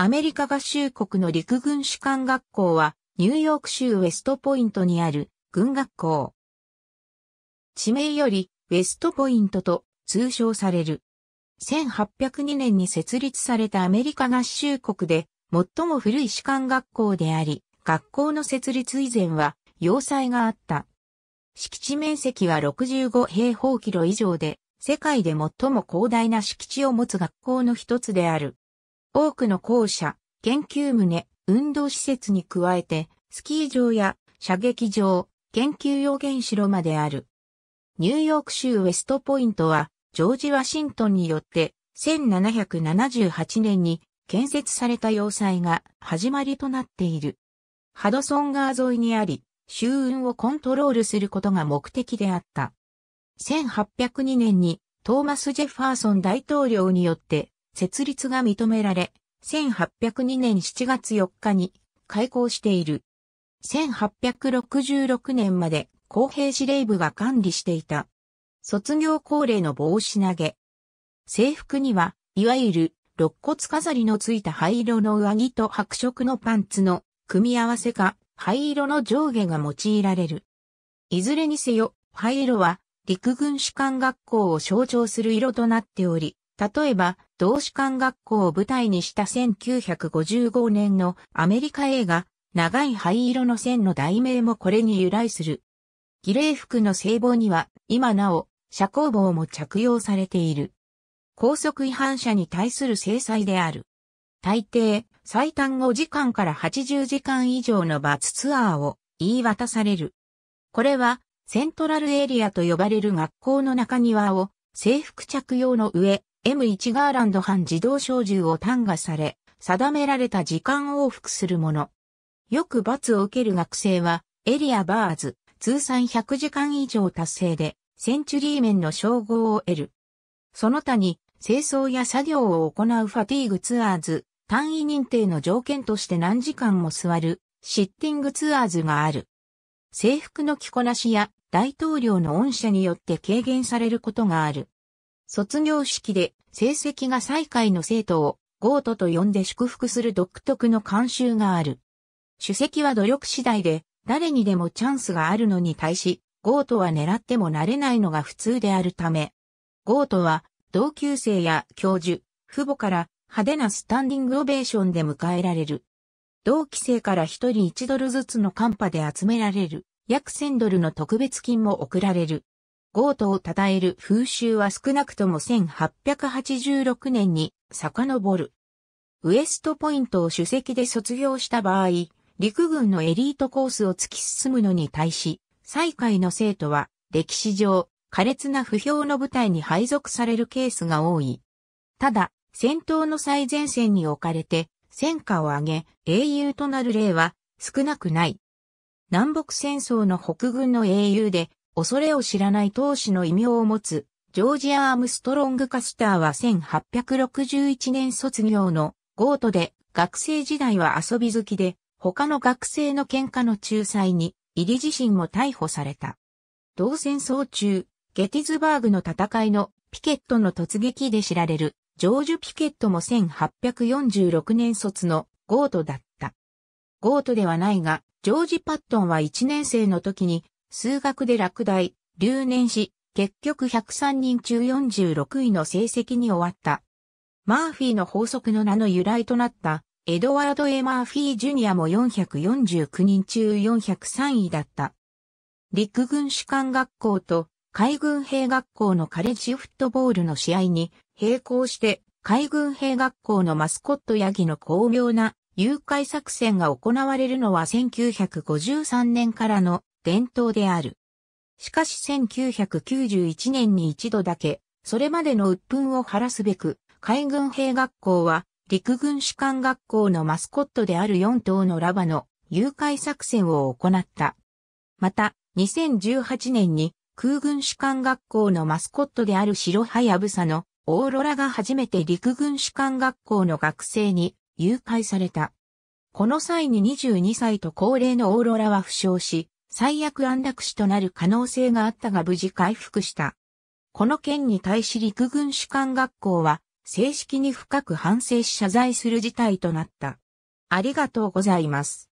アメリカ合衆国の陸軍士官学校は、ニューヨーク州ウェストポイントにある軍学校。地名より、ウェストポイントと通称される。1802年に設立されたアメリカ合衆国で、最も古い士官学校であり、学校の設立以前は、要塞があった。敷地面積は65平方キロ以上で、世界で最も広大な敷地を持つ学校の一つである。多くの校舎、研究棟、運動施設に加えて、スキー場や射撃場、研究用原子炉まである。ニューヨーク州ウェストポイントは、ジョージ・ワシントンによって1778年に建設された要塞が始まりとなっている。ハドソン川沿いにあり、周運をコントロールすることが目的であった。1802年にトーマス・ジェファーソン大統領によって設立が認められ、1802年7月4日に開校している。1866年まで公平司令部が管理していた。卒業恒例の帽子投げ。制服には、いわゆる、肋骨飾りのついた灰色の上着と白色のパンツの組み合わせか、灰色の上下が用いられる。いずれにせよ、灰色は陸軍士官学校を象徴する色となっており、例えば同志館学校を舞台にした1955年のアメリカ映画、長い灰色の線の題名もこれに由来する。儀礼服の聖母には、今なお、社交棒も着用されている。高速違反者に対する制裁である。大抵、最短5時間から80時間以上の罰ツアーを言い渡される。これは、セントラルエリアと呼ばれる学校の中庭を制服着用の上、M1 ガーランド班自動小銃を単価され、定められた時間を往復するもの。よく罰を受ける学生は、エリアバーズ、通算100時間以上達成で、センチュリーメンの称号を得る。その他に、清掃や作業を行うファティーグツアーズ、単位認定の条件として何時間も座る、シッティングツアーズがある。制服の着こなしや大統領の恩赦によって軽減されることがある。卒業式で成績が最下位の生徒をゴートと呼んで祝福する独特の慣習がある。主席は努力次第で誰にでもチャンスがあるのに対し、ゴートは狙ってもなれないのが普通であるため、ゴートは同級生や教授、父母から派手なスタンディングオベーションで迎えられる。同期生から一人一ドルずつのカンパで集められる、約1000ドルの特別金も贈られる。ゴートを称える風習は少なくとも1886年に遡る。ウエストポイントを主席で卒業した場合、陸軍のエリートコースを突き進むのに対し、最下位の生徒は歴史上、苛烈な不評の部隊に配属されるケースが多い。ただ、戦闘の最前線に置かれて、戦果を上げ、英雄となる例は少なくない。南北戦争の北軍の英雄で、恐れを知らない闘志の異名を持つ、ジョージ・アームストロング・カスターは1861年卒業のゴートで、学生時代は遊び好きで、他の学生の喧嘩の仲裁に、イリ自身も逮捕された。同戦争中、ゲティズバーグの戦いのピケットの突撃で知られる、ジョージュ・ピケットも1846年卒のゴートだった。ゴートではないが、ジョージ・パットンは1年生の時に数学で落第、留年し、結局103人中46位の成績に終わった。マーフィーの法則の名の由来となった、エドワード・エマーフィー・ジュニアも449人中403位だった。陸軍士官学校と海軍兵学校のカレッジフットボールの試合に並行して海軍兵学校のマスコットヤギの巧妙な誘拐作戦が行われるのは1953年からの伝統である。しかし1991年に一度だけ、それまでの鬱憤を晴らすべく、海軍兵学校は、陸軍士官学校のマスコットである4頭のラバの誘拐作戦を行った。また、2018年に空軍士官学校のマスコットである白ハヤブサのオーロラが初めて陸軍士官学校の学生に誘拐された。この際に22歳と高齢のオーロラは負傷し、最悪安楽死となる可能性があったが無事回復した。この件に対し陸軍主管学校は正式に深く反省し謝罪する事態となった。ありがとうございます。